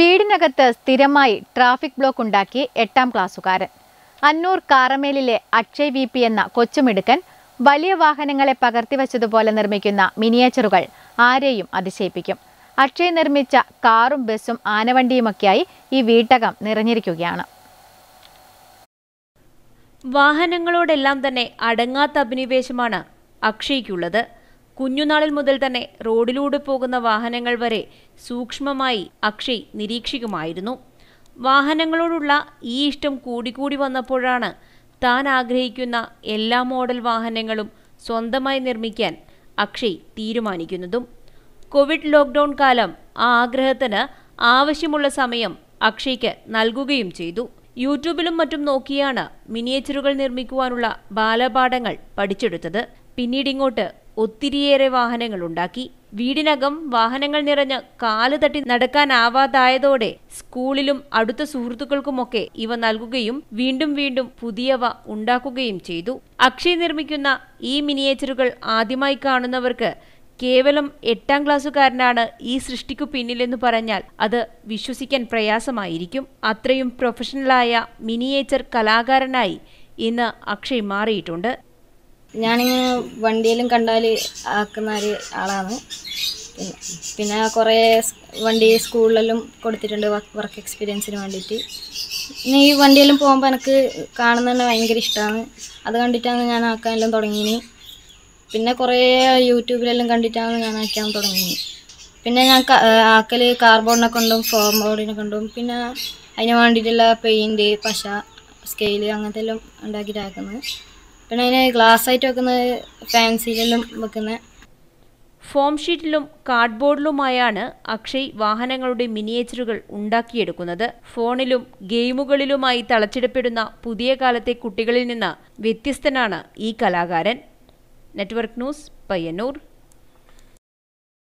വീടിനകത്ത് സ്ഥിരമായി traffic block ഉണ്ടാക്കി എട്ടാം ക്ലാസ്സുകാരൻ അന്നൂർ കാറമേലിലെ അക്ഷയ് വി പി എന്ന കൊച്ചുമിടുക്കൻ വലിയ വാഹനങ്ങളെ പകർത്തിവച്ചതുപോലെ നിർമ്മിക്കുന്ന മിനിയേച്ചറുകൾ ആരെയും അതിശയിപ്പിക്കും അക്ഷയ് നിർമ്മിച്ച കാറും ബസ്സും ആനവണ്ടിയുമൊക്കെയായി ഈ വീട്ടകം നിറഞ്ഞിരിക്കുകയാണ് വാഹനങ്ങളോടെല്ലാം തന്നെ അടങ്ങാത്ത അഭിനിവേശമാണ് അക്ഷയ്ക്കുള്ളത് കുഞ്ഞുനാളിൽ മുതൽ തന്നെ റോഡിലൂടെ പോകുന്ന വാഹനങ്ങൾ വരെ സൂക്ഷ്മമായി അക്ഷയ് നിരീക്ഷിക്കുമായിരുന്നു വാഹനങ്ങളോടുള്ള ഈ ഇഷ്ടം കൂടിക്കൂടി വന്നപ്പോഴാണ് താൻ ആഗ്രഹിക്കുന്ന എല്ലാ മോഡൽ വാഹനങ്ങളും സ്വന്തമായി നിർമ്മിക്കാൻ അക്ഷയ് തീരുമാനിക്കുന്നതും കോവിഡ് ലോക്ക്ഡൗൺ കാലം ആ ആഗ്രഹത്തിന് ആവശ്യമുള്ള സമയം അക്ഷയ്ക്ക് നൽകുകയും ചെയ്തു യൂട്യൂബിലും മറ്റും നോക്കിയാണ് മിനിയേച്ചറുകൾ നിർമ്മിക്കുവാനുള്ള ബാലപാഠങ്ങൾ പഠിച്ചെടുത്തത് പിന്നീട് ഇങ്ങോട്ട് ഒത്തിരിയേറെ വാഹനങ്ങൾ ഉണ്ടാക്കി വീടിനകം വാഹനങ്ങൾ നിറഞ്ഞ് കാല് തട്ടി നടക്കാനാവാതായതോടെ സ്കൂളിലും അടുത്ത സുഹൃത്തുക്കൾക്കുമൊക്കെ ഇവ നൽകുകയും വീണ്ടും വീണ്ടും പുതിയവ ഉണ്ടാക്കുകയും ചെയ്തു അക്ഷയ് നിർമ്മിക്കുന്ന ഈ മിനിയേച്ചറുകൾ ആദ്യമായി കാണുന്നവർക്ക് കേവലം എട്ടാം ക്ലാസ്സുകാരനാണ് ഈ സൃഷ്ടിക്കു പിന്നിലെന്ന് പറഞ്ഞാൽ അത് വിശ്വസിക്കാൻ പ്രയാസമായിരിക്കും അത്രയും പ്രൊഫഷണലായ മിനിയേച്ചർ കലാകാരനായി ഇന്ന് അക്ഷയ് മാറിയിട്ടുണ്ട് ഞാനിങ്ങനെ വണ്ടിയിലും കണ്ടാൽ ആക്കുന്ന ഒരു ആളാണ് പിന്നെ കുറേ വണ്ടി സ്കൂളിലെല്ലാം കൊടുത്തിട്ടുണ്ട് വർക്ക് എക്സ്പീരിയൻസിന് വേണ്ടിയിട്ട് പിന്നെ ഈ വണ്ടിയിലും പോകുമ്പോൾ എനിക്ക് കാണുന്ന തന്നെ ഭയങ്കര ഇഷ്ടമാണ് അത് കണ്ടിട്ടാണ് ഞാൻ ആക്കാനെല്ലാം തുടങ്ങിയത് പിന്നെ കുറേ യൂട്യൂബിലെല്ലാം കണ്ടിട്ടാണ് ഞാൻ ആക്കാൻ തുടങ്ങിയത് പിന്നെ ഞാൻ ആക്കൽ കാർബോർഡിനെ കൊണ്ടും ഫോം ബോർഡിനെ കൊണ്ടും പിന്നെ അതിന് വേണ്ടിയിട്ടുള്ള പെയിൻറ്റ് പശ സ്കെയിൽ അങ്ങനത്തെ എല്ലാം ഉണ്ടാക്കിയിട്ടാക്കുന്നത് പിന്നെ അതിന് ആയിട്ട് വെക്കുന്നത് ഫാൻസിയിലെല്ലാം വെക്കുന്ന ഫോം ഷീറ്റിലും കാർഡ്ബോർഡിലുമായാണ് അക്ഷയ് വാഹനങ്ങളുടെ മിനിയേച്ചറുകൾ ഉണ്ടാക്കിയെടുക്കുന്നത് ഫോണിലും ഗെയിമുകളിലുമായി തളച്ചിടപ്പെടുന്ന പുതിയ കാലത്തെ കുട്ടികളിൽ നിന്ന് വ്യത്യസ്തനാണ് ഈ കലാകാരൻ നെറ്റ്വർക്ക് ന്യൂസ് പയ്യന്നൂർ